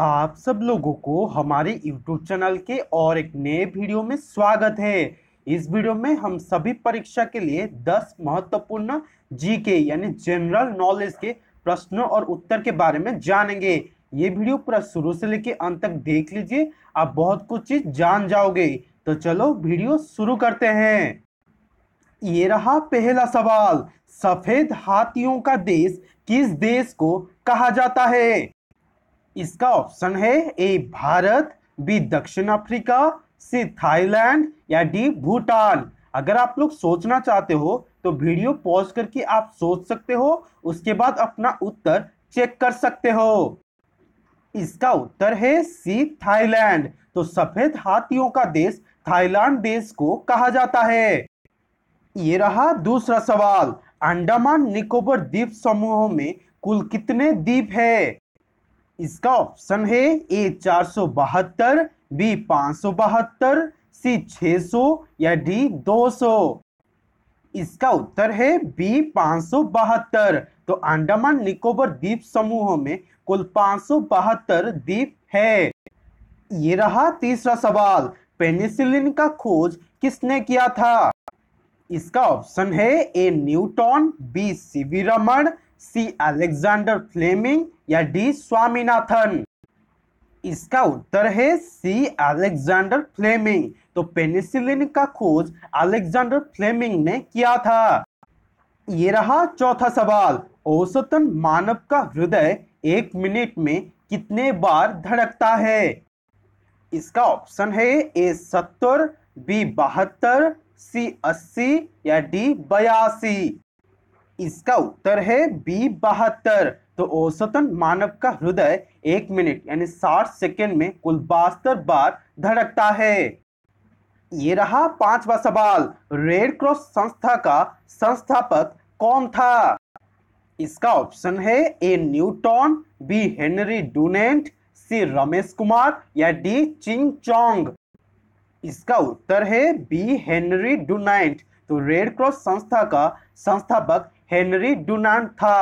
आप सब लोगों को हमारे YouTube चैनल के और एक नए वीडियो में स्वागत है इस वीडियो में हम सभी परीक्षा के लिए 10 महत्वपूर्ण जीके यानी जनरल नॉलेज के प्रश्नों और उत्तर के बारे में जानेंगे ये वीडियो पूरा शुरू से लेकर अंत तक देख लीजिए आप बहुत कुछ चीज जान जाओगे तो चलो वीडियो शुरू करते हैं ये रहा पहला सवाल सफेद हाथियों का देश किस देश को कहा जाता है इसका ऑप्शन है ए भारत बी दक्षिण अफ्रीका सी थाईलैंड या डी भूटान अगर आप लोग सोचना चाहते हो तो वीडियो पॉज करके आप सोच सकते हो उसके बाद अपना उत्तर चेक कर सकते हो इसका उत्तर है सी थाईलैंड तो सफेद हाथियों का देश थाईलैंड देश को कहा जाता है ये रहा दूसरा सवाल अंडमान निकोबर द्वीप समूहों में कुल कितने द्वीप है इसका ऑप्शन है ए चार सौ बहत्तर बी पाँच सौ बहत्तर सी छः सौ या डी दो सौ इसका उत्तर है बी पाँच सौ बहत्तर तो अंडमान निकोबर द्वीप समूह में कुल पाँच सौ बहत्तर द्वीप है ये रहा तीसरा सवाल पेनिसिलिन का खोज किसने किया था इसका ऑप्शन है A Newton B C V Raman C Alexander Fleming या डी स्वामीनाथन इसका उत्तर है सी अलेक्जेंडर फ्लेमिंग तो पेनिसिलिन का खोज अलेक्जेंडर फ्लेमिंग ने किया था ये रहा चौथा सवाल औसतन मानव का हृदय एक मिनट में कितने बार धड़कता है इसका ऑप्शन है ए सत्तर बी बहत्तर सी अस्सी या डी बयासी इसका उत्तर है बी बहत्तर तो औसतन मानव का हृदय एक मिनट यानी साठ सेकेंड में कुल बहत्तर बार धड़कता है ये रहा पांचवा सवाल रेड क्रॉस संस्था का संस्थापक कौन था इसका ऑप्शन है A Newton B Henry Dunant C Ramesh Kumar या डी चिंग चोंग इसका उत्तर है बी हेनरी डूनेंट तो रेड क्रॉस संस्था का संस्थापक हेनरी डुनान था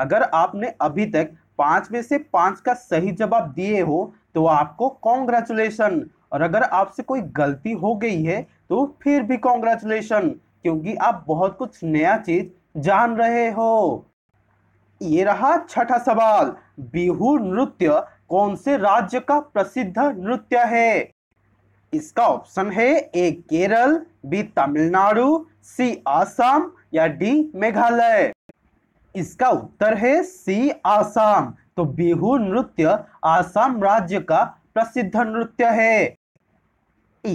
अगर आपने अभी तक पांच में से पांच का सही जवाब दिए हो तो आपको कॉन्ग्रेचुलेशन और अगर आपसे कोई गलती हो गई है तो फिर भी कॉन्ग्रेचुलेशन क्योंकि आप बहुत कुछ नया चीज जान रहे हो ये रहा छठा सवाल बिहू नृत्य कौन से राज्य का प्रसिद्ध नृत्य है इसका ऑप्शन है A Kerala B Tamil Nadu C Assam या डी मेघालय इसका उत्तर है सी आसाम तो बिहू नृत्य आसाम राज्य का प्रसिद्ध नृत्य है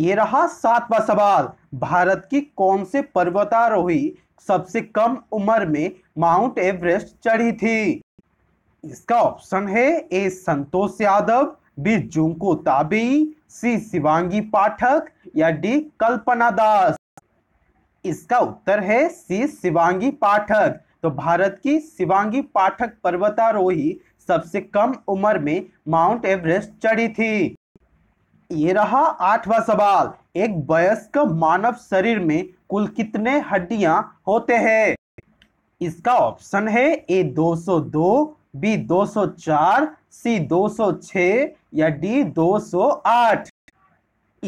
ये रहा सातवां सवाल भारत की कौन से पर्वतारोही सबसे कम उम्र में माउंट एवरेस्ट चढ़ी थी इसका ऑप्शन है A Santosh Yadav B Junko Tabei C Shivangi Pathak या डी कल्पना दास इसका उत्तर है सी शिवांगी पाठक तो भारत की शिवांगी पाठक पर्वतारोही सबसे कम उम्र में माउंट एवरेस्ट चढ़ी थी ये रहा आठवां सवाल एक वयस्क मानव शरीर में कुल कितने हड्डियां होते हैं इसका ऑप्शन है ए 202, बी 204, सी 206 या डी 208।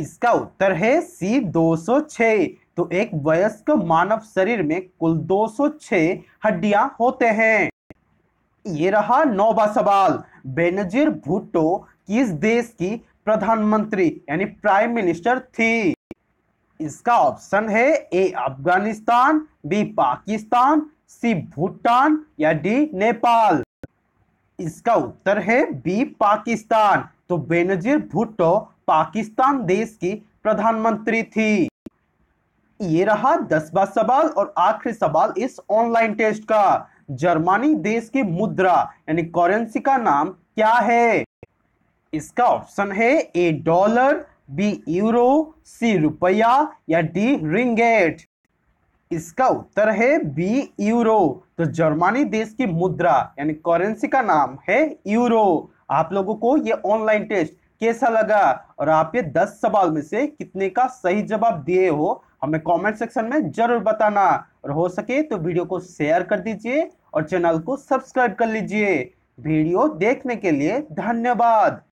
इसका उत्तर है सी 206। तो एक वयस्क मानव शरीर में कुल 206 हड्डियां होते हैं ये रहा नौवा सवाल बेनजीर भुट्टो किस देश की प्रधानमंत्री यानी प्राइम मिनिस्टर थी इसका ऑप्शन है A Afghanistan B Pakistan C Bhutan या डी नेपाल इसका उत्तर है बी पाकिस्तान तो बेनजीर भुट्टो पाकिस्तान देश की प्रधानमंत्री थी ये रहा दसवा सवाल और आखिरी सवाल इस ऑनलाइन टेस्ट का जर्मनी देश की मुद्रा यानी करेंसी का नाम क्या है इसका ऑप्शन है A dollar B euro C रुपया या डी रिंगेट इसका उत्तर है बी यूरो तो जर्मनी देश की मुद्रा यानी करेंसी का नाम है यूरो आप लोगों को ये ऑनलाइन टेस्ट कैसा लगा और आप ये दस सवाल में से कितने का सही जवाब दिए हो हमें कमेंट सेक्शन में जरूर बताना और हो सके तो वीडियो को शेयर कर दीजिए और चैनल को सब्सक्राइब कर लीजिए वीडियो देखने के लिए धन्यवाद